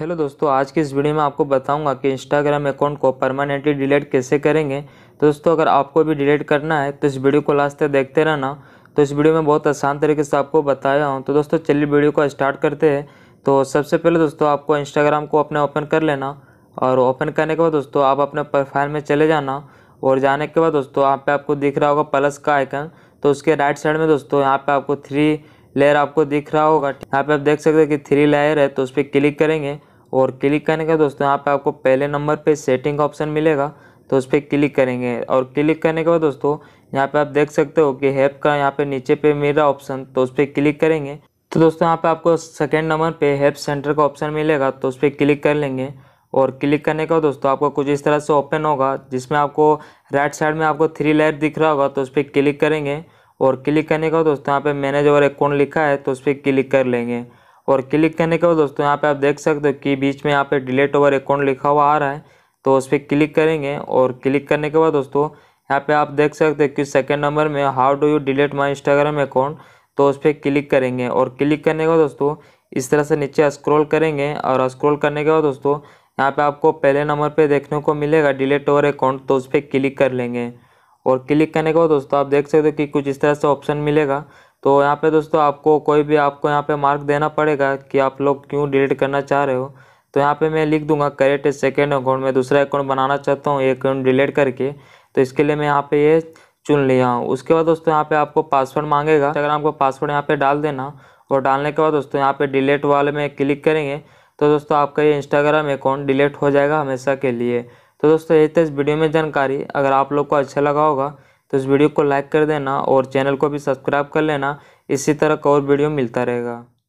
hello दोस्तों आज के इस वीडियो में आपको बताऊंगा कि इंस्टाग्राम अकाउंट को परमानेंटली डिलीट कैसे करेंगे तो दोस्तों अगर आपको भी डिलीट करना है तो इस वीडियो को लास्ट तक देखते रहना तो इस वीडियो में बहुत आसान तरीके से आपको बताया हूँ तो दोस्तों चलिए वीडियो को स्टार्ट करते हैं तो सबसे पहले दोस्तों आपको इंस्टाग्राम को अपने ओपन कर लेना और ओपन करने के बाद दोस्तों आप अपने प्रोफाइल में चले जाना और जाने के बाद दोस्तों यहाँ पे आपको दिख रहा होगा प्लस का आइकन तो उसके राइट साइड में दोस्तों यहाँ पे आपको थ्री लेयर आपको दिख रहा होगा यहाँ पे आप देख सकते हैं कि थ्री लेयर है तो उस पर क्लिक करेंगे और क्लिक करने का दोस्तों यहाँ पे आपको पहले नंबर पे सेटिंग का ऑप्शन मिलेगा तो उस पर क्लिक करेंगे और क्लिक करने के बाद दोस्तों यहाँ पे आप देख सकते हो कि हेल्प का यहाँ पे नीचे पे मेरा ऑप्शन तो उस पर क्लिक करेंगे तो दोस्तों यहाँ पे आपको सेकेंड नंबर पे हेल्प सेंटर का ऑप्शन मिलेगा तो उस पर क्लिक कर लेंगे और क्लिक करने का दोस्तों आपको कुछ इस तरह से ओपन होगा जिसमें आपको राइट साइड में आपको थ्री लाइट दिख रहा होगा तो उस पर क्लिक करेंगे और क्लिक करने का दोस्तों यहाँ पे मैनेज और अकाउंट लिखा है तो उस पर क्लिक कर लेंगे और क्लिक करने के बाद दोस्तों यहाँ पे आप देख सकते हो कि बीच में यहाँ पे डिलेट ओवर अकाउंट लिखा हुआ आ रहा है तो उस पर क्लिक करेंगे और क्लिक करने के बाद दोस्तों यहाँ पे आप देख सकते हो कि सेकेंड नंबर में how do you delete my Instagram account तो उस पर क्लिक करेंगे और क्लिक करने के बाद दोस्तों इस तरह से नीचे स्क्रोल करेंगे और स्क्रोल करने के बाद दोस्तों यहाँ पे आपको पहले नंबर पर देखने को मिलेगा डिलेट ओवर अकाउंट तो उस पर क्लिक कर लेंगे और क्लिक करने के बाद दोस्तों आप देख सकते हो कि कुछ इस तरह से ऑप्शन मिलेगा तो यहाँ पे दोस्तों आपको कोई भी आपको यहाँ पे मार्क देना पड़ेगा कि आप लोग क्यों डिलीट करना चाह रहे हो तो यहाँ पे मैं लिख दूंगा करेक्ट सेकेंड अकाउंट में दूसरा अकाउंट बनाना चाहता हूँ ये अकाउंट डिलीट करके तो इसके लिए मैं यहाँ पे ये चुन लिया हूँ उसके बाद दोस्तों यहाँ पे आपको पासवर्ड मांगेगा अगर आपको पासवर्ड यहाँ पे डाल देना और डालने के बाद दोस्तों यहाँ पे डिलीट वाले में क्लिक करेंगे तो दोस्तों आपका ये इंस्टाग्राम अकाउंट डिलीट हो जाएगा हमेशा के लिए तो दोस्तों ये थे इस वीडियो में जानकारी अगर आप लोग को अच्छा लगा होगा तो इस वीडियो को लाइक कर देना और चैनल को भी सब्सक्राइब कर लेना इसी तरह का और वीडियो मिलता रहेगा